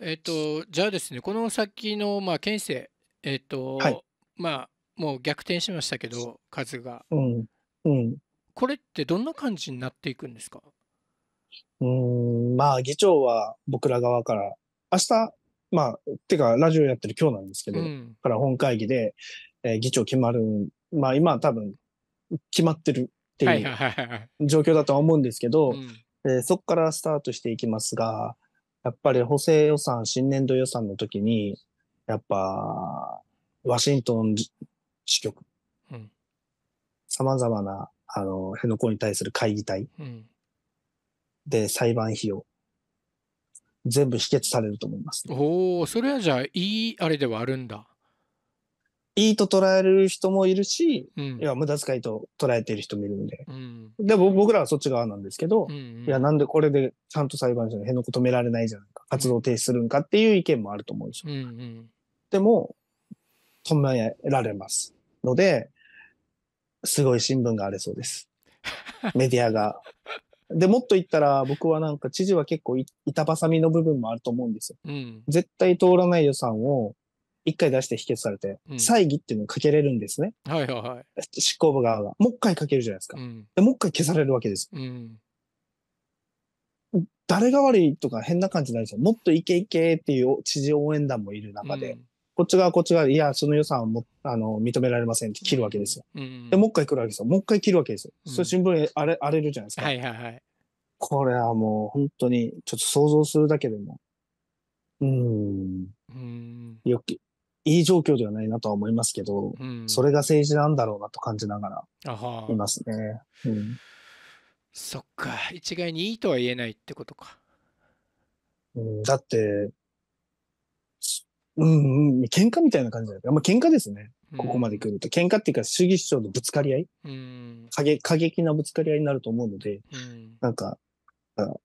えっ、ー、と、じゃあですね、この先の、まあ、県政、えっ、ー、と、はい、まあもう逆転しましたけど数が、うんうん、これってどんな感じになっていくんですかうんまあ議長は僕ら側から明日まあてかラジオやってる今日なんですけど、うん、から本会議で、えー、議長決まるまあ今多分決まってるっていう状況だとは思うんですけど、うん、えー、そこからスタートしていきますがやっぱり補正予算新年度予算の時にやっぱワシントン支局、さまざまな、あの、辺野古に対する会議体、うん、で裁判費用、全部否決されると思います、ね、おお、それはじゃあ、いいあれではあるんだ。いいと捉える人もいるし、うん、いや無駄遣いと捉えている人もいるんで、うん、で僕らはそっち側なんですけど、うんうん、いやなんでこれでちゃんと裁判所に辺野古止められないじゃないか活動停止するんかっていう意見もあると思うんですよ、うんうん、でも止められますので、すごい新聞が荒れそうです。メディアが。で、もっと言ったら、僕はなんか知事は結構板挟みの部分もあると思うんですよ。うん、絶対通らない予算を一回出して否決されて、再議っていうのをかけれるんですね。はいはいはい。執行部側が。もう一回かけるじゃないですか。うん、でもう一回消されるわけです。うん誰が悪いとか変な感じになるんですよ。もっといけいけっていう知事応援団もいる中で、うん、こっち側こっち側いや、その予算はもあの認められませんって切るわけですよ。うんで、もう一回来るわけですよ。もう一回切るわけですよ。うん、そ新聞荒れ荒れるじゃないですか。はいはいはい。これはもう本当に、ちょっと想像するだけでも、うん、うんよき、いい状況ではないなとは思いますけど、うん、それが政治なんだろうなと感じながらいますね。うん、そっか、一概にいいとは言えないってことか。うん、だって、うんうん、喧嘩みたいな感じじゃないま喧嘩ですね。ここまで来ると。喧嘩っていうか主義主張のぶつかり合い、うん、過激過激なぶつかり合いになると思うので、うん、なんか、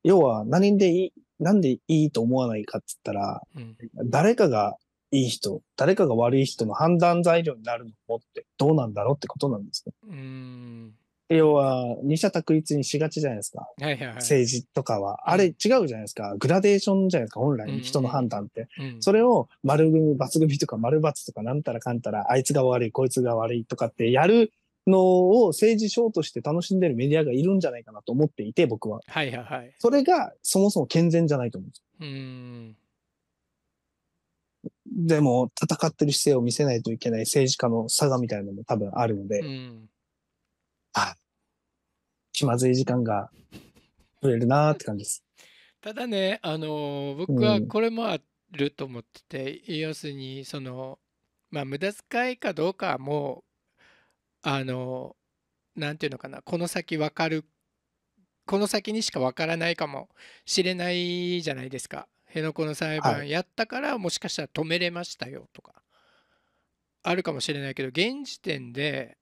要は何でいい、なんでいいと思わないかって言ったら、うん、誰かがいい人、誰かが悪い人の判断材料になるのもってどうなんだろうってことなんですね。うん要は、二者択一にしがちじゃないですか。はいはいはい、政治とかは。あれ違うじゃないですか。グラデーションじゃないですか、本来、人の判断って。うん、それを、丸組、罰組とか丸罰とか、なんたらかんたら、あいつが悪い、こいつが悪いとかってやるのを政治ショーとして楽しんでるメディアがいるんじゃないかなと思っていて、僕は。はいはいはい。それが、そもそも健全じゃないと思うんですよ。うんでも、戦ってる姿勢を見せないといけない政治家の差がみたいなのも多分あるので。うん気まずい時間が増えるなって感じです。ただね、あの僕はこれもあると思ってて、うん、要するにその、まあ、無駄遣いかどうかはもうあのなんていうのかなこの先分かるこの先にしか分からないかもしれないじゃないですか。辺野古の裁判やったから、もしかしたら止めれましたよとかあるかもしれないけど現時点で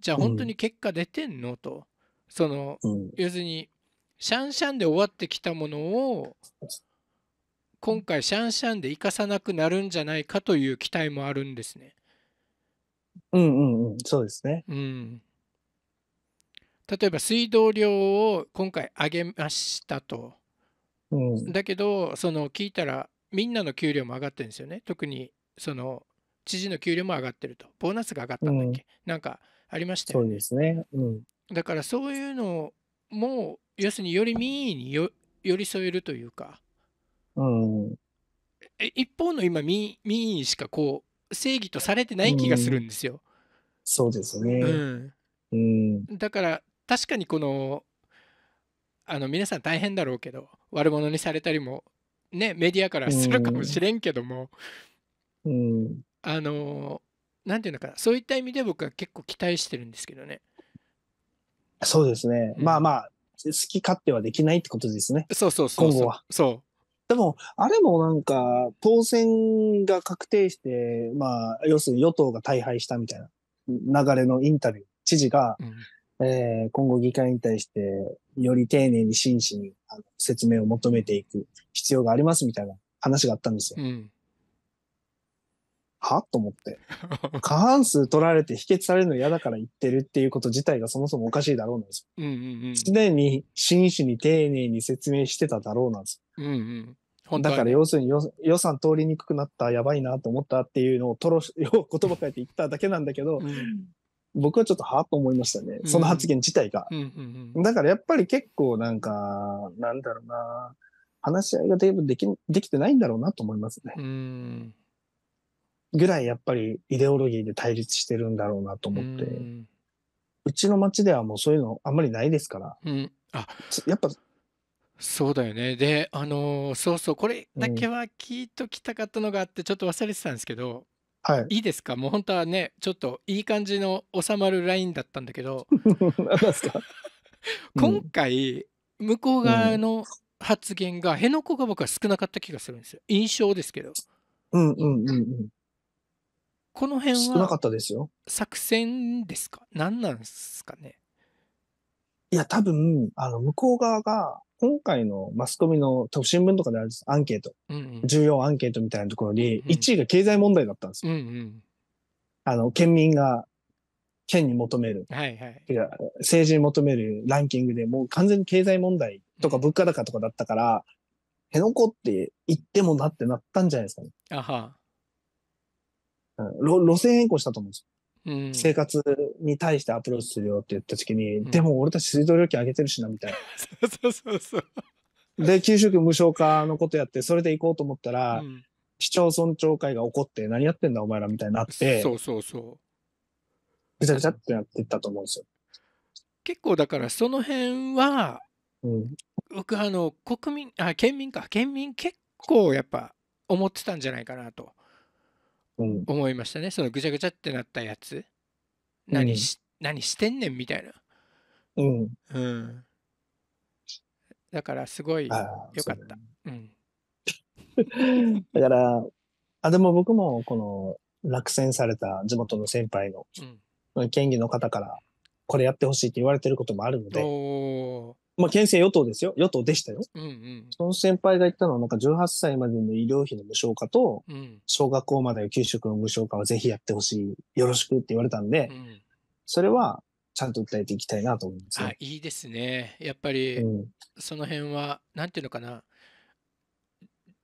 じゃあ本当に結果出てんの、うん、とその、うん、要するにシャンシャンで終わってきたものを今回シャンシャンで生かさなくなるんじゃないかという期待もあるんですね。うんうんうん、そうですね。うん。例えば水道料を今回上げましたと。うん、だけど、その聞いたらみんなの給料も上がってるんですよね。特にその知事の給料も上がってると。ボーナスが上がったんだっけ、うん、なんかありましたよね。そうですねうん、だからそういうのも要するにより民意に寄り添えるというか、うん、一方の今民民意しかこう正義とされてない気がするんですよ。うん、そうですね、うんうん、だから確かにこのあの皆さん大変だろうけど悪者にされたりもねメディアからするかもしれんけども、うん、あの何て言うのかそういった意味で僕は結構期待してるんですけどね。そうですね、うん、まあまあ好き勝手はできないってことですね。そうそうそう今後は。そうでも、あれもなんか、当選が確定して、まあ、要するに与党が大敗したみたいな流れのインタビュー、知事が、うん、えー、今後議会に対して、より丁寧に真摯にあの説明を求めていく必要がありますみたいな話があったんですよ。うん、はと思って。過半数取られて否決されるの嫌だから言ってるっていうこと自体がそもそもおかしいだろうなんですよ。すうん、に真摯に丁寧に説明してただろうなんですよ。うんうん、だから要するに予算通りにくくなった、やばいなと思ったっていうのをとろ 言葉変えて言っただけなんだけど、うん、僕はちょっとはと思いましたね。その発言自体が。だからやっぱり結構なんか、なんだろうな、話し合いができできてないんだろうなと思いますね。うんぐらいやっぱりイデオロギーで対立してるんだろうなと思って、うん、うちの町ではもうそういうのあんまりないですから、うん、あやっぱそうだよねであのー、そうそうこれだけは聞いときたかったのがあってちょっと忘れてたんですけど、はい、いいですかもう本当はねちょっといい感じの収まるラインだったんだけど今回、うん、向こう側の発言が辺野古が僕は少なかった気がするんですよ印象ですけど。うんうんうんうん、この辺は少なかったですよ作戦ですか何なんですかねいや多分あの向こう側が今回のマスコミの新聞とかであるアンケート、うんうん、重要アンケートみたいなところに1位が経済問題だったんですよ。うんうん、あの県民が県に求める、はいはい、政治に求めるランキングでもう完全に経済問題とか物価高とかだったから、うん、辺野古って言ってもなってなったんじゃないですかね。あは路線変更したと思うんですよ、うん。生活に対してアプローチするよって言った時に、うん、でも俺たち水道料金上げてるしな、みたいな。そうそうそうで、給食無償化のことやって、それで行こうと思ったら、市町村長会が怒って、何やってんだお前らみたいになって、そうそうそう。ぐちゃぐちゃってなっていったと思うんですよ。結構だからその辺は、うん、僕あの国民あ県民か県民結構やっぱ思ってたんじゃないかなと。思いましたね。そのぐちゃぐちゃってなったやつ。何し,、何してんねんみたいな。うん。うん。だからすごいよかった。うね、うん。だから、あ、でも僕もこの落選された地元の先輩の、うん、県議の方からこれやってほしいって言われてることもあるので、まあ、県政与党ですよ。与党でしたよ。うんうん、その先輩が言ったのは、なんか18歳までの医療費の無償化と、小学校までの給食の無償化はぜひやってほしい。よろしくって言われたんで、それは、ちゃんと訴えていきたいなと思います、ね、いいですね。やっぱり、その辺は、うん、なんていうのかな、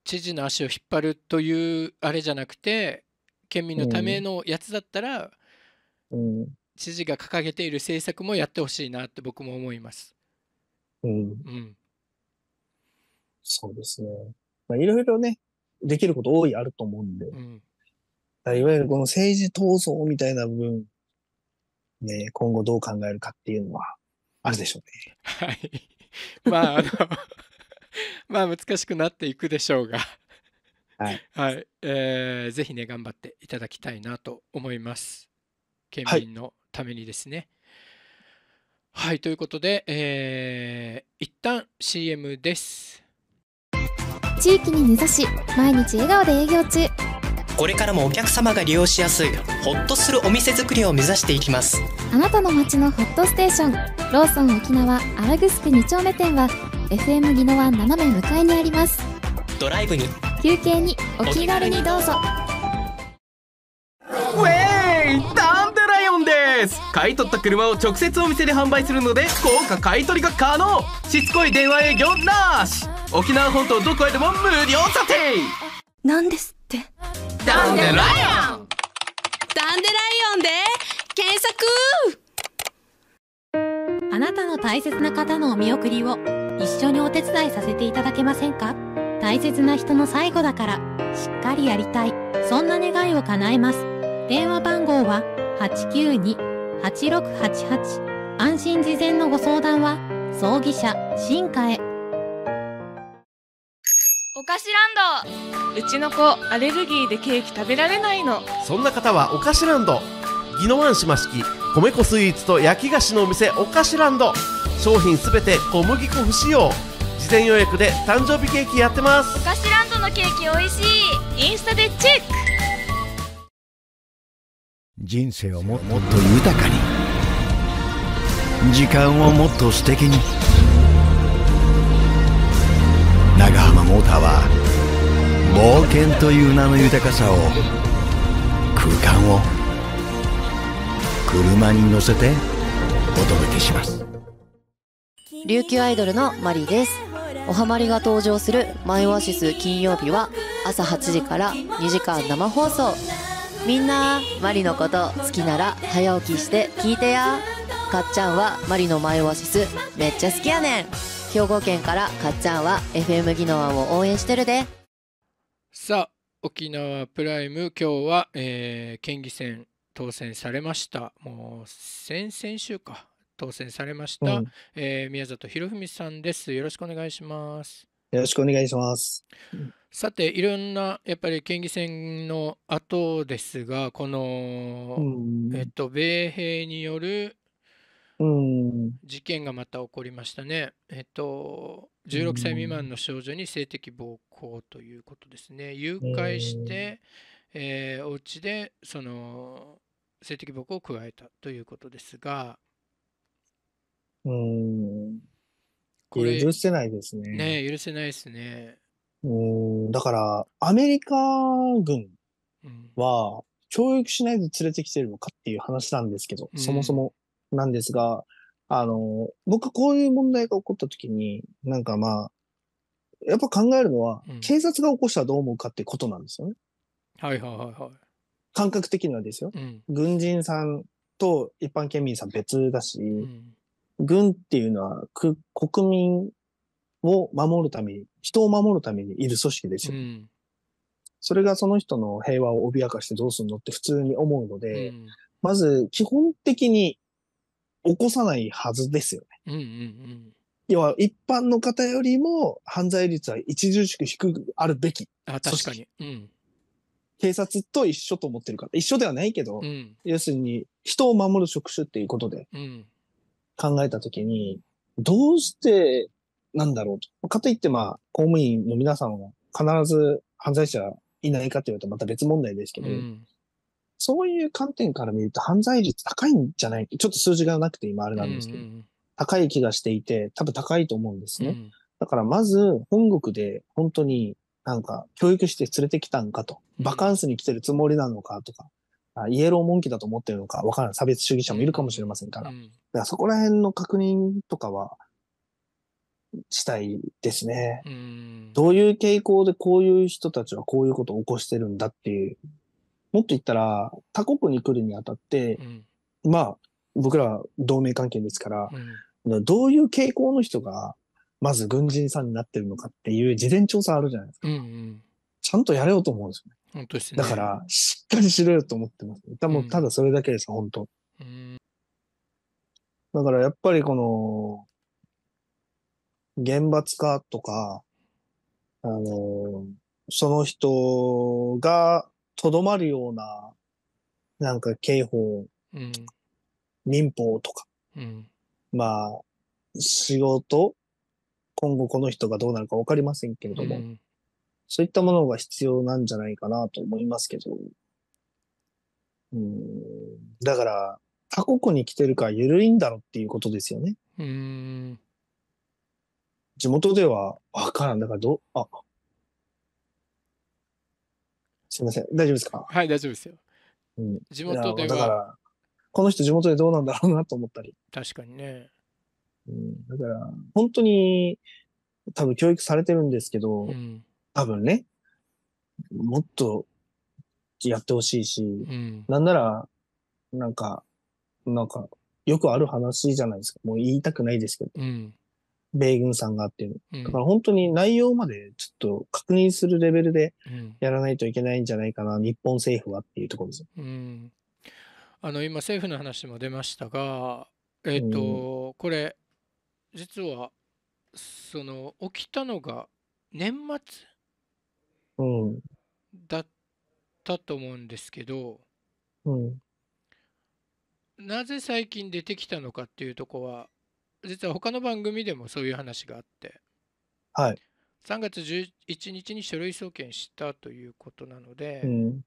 知事の足を引っ張るというあれじゃなくて、県民のためのやつだったら、うん、知事が掲げている政策もやってほしいなって僕も思います。うん。うん。そうですね。まあ、いろいろね、できること多いあると思うんで。うん、いわゆるこの政治闘争みたいな部分、ね、今後どう考えるかっていうのは、あるでしょうね。はい。まあ、あの、まあ難しくなっていくでしょうがはい、はいえー、ぜひね頑張っていただきたいなと思います県民のためにですね、はいはい、ということで、えー、一旦 CM です。地域に根ざし、毎日笑顔で営業中。これからもお客様が利用しやすい、ホッとするお店作りを目指していきます。あなたの街のホットステーション、ローソン沖縄アラグスク2丁目店は、FM ギノワ斜め向かいにあります。ドライブに、休憩に、お気軽にどうぞ。です買い取った車を直接お店で販売するので高価買取が可能しつこい電話営業なし沖縄本島どこへでも無料査定なんですってダンデライオンダンデライオンで検索あなたの大切な方のお見送りを一緒にお手伝いさせていただけませんか大切な人の最後だからしっかりやりたいそんな願いを叶えます電話番号は892 8688安心事前のご相談は葬儀社進化へお菓子ランドうちの子アレルギーでケーキ食べられないのそんな方はお菓子ランド宜野湾島式米粉スイーツと焼き菓子のお店お菓子ランド商品すべて小麦粉不使用事前予約で誕生日ケーキやってますお菓子ランドのケーキ美味しいインスタでチェック人生をもっと豊かに時間をもっと素敵に長浜モーターは冒険という名の豊かさを空間を車に乗せてお届けします琉球アイドルのマリですおはまりが登場する「マイオアシス金曜日」は朝8時から2時間生放送みんなマリのこと好きなら早起きして聞いてやかっちゃんはマリのマイオアシスめっちゃ好きやねん兵庫県からかっちゃんは FM 技能案を応援してるでさあ沖縄プライム今日は、えー、県議選当選されましたもう先々週か当選されました、うん、えー、宮里博文さんですよろしくお願いしますよろしくお願いします。さて、いろんなやっぱり県議選の後ですが、この、うん、えっと、米兵による事件がまた起こりましたね。えっと、16歳未満の少女に性的暴行ということですね。誘拐して、えー、お家でその性的暴行を加えたということですが。うんこれ許せないですね。ね許せないですね。うんだからアメリカ軍は教育しないで連れてきてるのかっていう話なんですけど、うん、そもそもなんですが、あの、僕こういう問題が起こった時に、なんかまあ、やっぱ考えるのは、うん、警察が起こしたらどう思うかってことなんですよね。はいはいはいはい。感覚的にはですよ。うん、軍人さんと一般県民さん別だし、うん、軍っていうのはく国民を守るために、人を守るためにいる組織ですよ。うん、それがその人の平和を脅かしてどうするのって普通に思うので、うん、まず基本的に起こさないはずですよね。うんうんうん要は一般の方よりも犯罪率は著しく低くあるべき。あ確かに、うん。警察と一緒と思ってるから。一緒ではないけど、うん、要するに人を守る職種っていうことで、うん、考えたときに、どうしてなんだろうと。かといって、まあ、公務員の皆さんは必ず犯罪者いないかって言われたらまた別問題ですけど、うん、そういう観点から見ると犯罪率高いんじゃないちょっと数字がなくて今あれなんですけど、うん高い気がしていて、多分高いと思うんですね。うん、だからまず、本国で本当になんか教育して連れてきたんかと、バカンスに来てるつもりなのかとか、イエローモンキーだと思ってるのか、わからない。差別主義者もいるかもしれませんから。うん、だからそこら辺の確認とかは、したいですね。うん、どういう傾向でこういう人たちはこういうことを起こしてるんだっていう。もっと言ったら、他国に来るにあたって、うん、まあ、僕らは同盟関係ですから、どういう傾向の人が、まず軍人さんになってるのかっていう事前調査あるじゃないですか。うんうん、ちゃんとやれようと思うんですよね。本当ね。だから、しっかりしろよと思ってます。多分ただそれだけです、うん、本当。だからやっぱりこの、厳罰化とか、あの、その人がとどまるような、なんか刑法、うん、民法とか、うん、まあ、仕事、今後この人がどうなるかわかりませんけれども、うん、そういったものが必要なんじゃないかなと思いますけど。うん。だから、他国に来てるか緩いんだろうっていうことですよね。うん。地元ではわからん。だからど、あ、すいません。大丈夫ですかはい、大丈夫ですよ。うん、地元では。だから、この人地元でどうなんだろうなと思ったり。確かにね。うん、だから、本当に、多分教育されてるんですけど、うん、多分ね、もっとやってほしいし、うん、なんなら、なんか、なんか、よくある話じゃないですか。もう言いたくないですけど。うん、米軍さんがっていうの。だから本当に内容までちょっと確認するレベルでやらないといけないんじゃないかな、うん、日本政府はっていうところです。うん、あの今、政府の話も出ましたが、えっ、ー、と、これ、実は、その、起きたのが年末うん、だったと思うんですけど、うん、なぜ最近出てきたのかっていうとこは実は他の番組でもそういう話があって、はい、3月11日に書類送検したということなので、うん、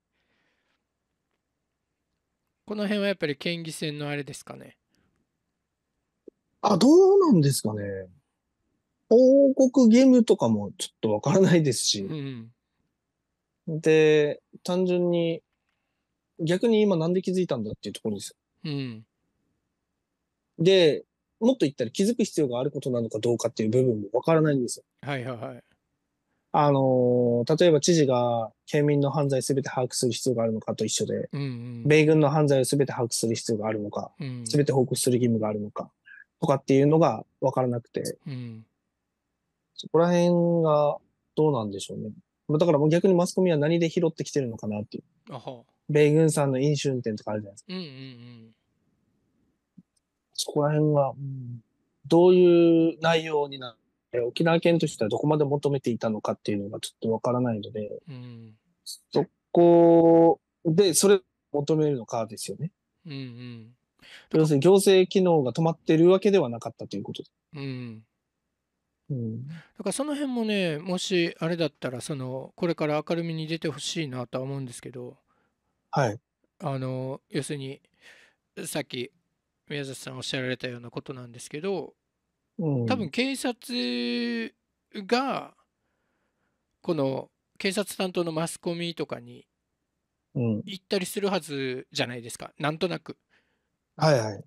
この辺はやっぱり県議選のあれですかね。あ、どうなんですかね。報告義務とかもちょっとわからないですし、うん、で、単純に、逆に今なんで気づいたんだっていうところです。うん。で、もっと言ったら気づく必要があることなのかどうかっていう部分もわからないんですよ。はいはいはい。あのー、例えば知事が県民の犯罪すべて把握する必要があるのかと一緒で、うんうん、米軍の犯罪をすべて把握する必要があるのか、すべ、ん、て報告する義務があるのか、とかっていうのがわからなくて、うん、そこら辺がどうなんでしょうね。だからもう逆にマスコミは何で拾ってきてるのかなっていう。米軍さんの飲酒運転とかあるじゃないですか。うんうんうん。そこら辺は、どういう内容になって、沖縄県としてはどこまで求めていたのかっていうのがちょっとわからないので、うん、そこで、それを求めるのかですよね。うんうん。要するに行政機能が止まってるわけではなかったということで。うん。うん、だからその辺もねもしあれだったらそのこれから明るみに出てほしいなとは思うんですけど、はい、あの要するにさっき宮崎さんおっしゃられたようなことなんですけど、うん、多分警察がこの警察担当のマスコミとかに行ったりするはずじゃないですか、うん、なんとなく。はいはい。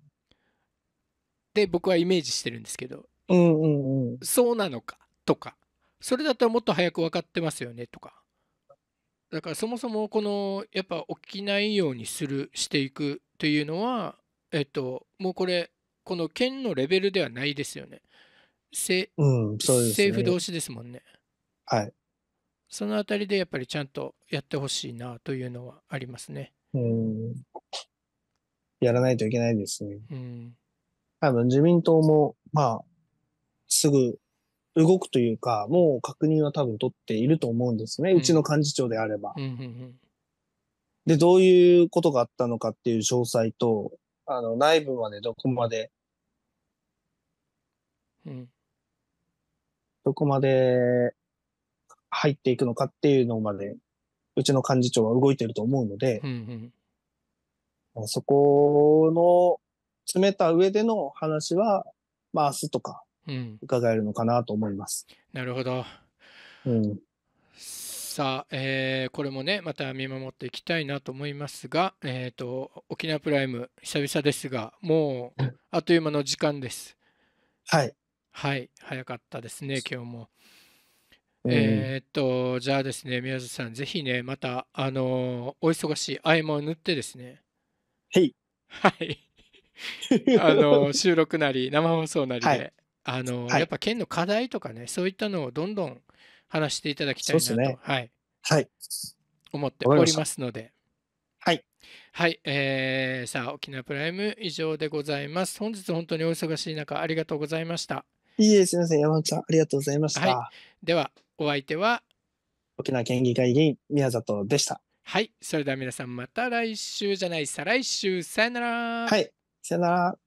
で僕はイメージしてるんですけど。うんうんうん、そうなのかとかそれだったらもっと早く分かってますよねとかだからそもそもこのやっぱ起きないようにするしていくというのはえっともうこれこの県のレベルではないですよね。せうん、そうですね、政府同士ですもんね。はい。そのあたりでやっぱりちゃんとやってほしいなというのはありますね。うん。やらないといけないですね。うん。多分自民党も、まあ、すぐ動くというか、もう確認は多分取っていると思うんですね。うちの幹事長であれば、で、どういうことがあったのかっていう詳細と、あの、内部までどこまで、うん、どこまで入っていくのかっていうのまで、うちの幹事長は動いてると思うので、うん、そこの詰めた上での話は、まあ明日とか、伺えるのかなと思います。うん、なるほど、うん、さあ、えー、これもねまた見守っていきたいなと思いますが、えーと、沖縄プライム久々ですがもうあっという間の時間です。はいはい早かったですね今日も。えー、っと、じゃあですね、宮津さん、ぜひね、また、あのー、お忙しい合間を縫ってですね。はい。はい。あのー、収録なり、生放送なりで、はい、あの、はい、やっぱ県の課題とかね、そういったのをどんどん話していただきたいなと、ね、はい、はい、思っておりますので。はい。はい、えー、さあ、沖縄プライム以上でございます。本日本当にお忙しい中、ありがとうございました。いいえ、すみません、山本さん、ありがとうございました。はい、では、お相手は沖縄県議会議員、宮里でした。はい、それでは皆さん、また来週じゃない、再来週、さよなら。はい、さよなら。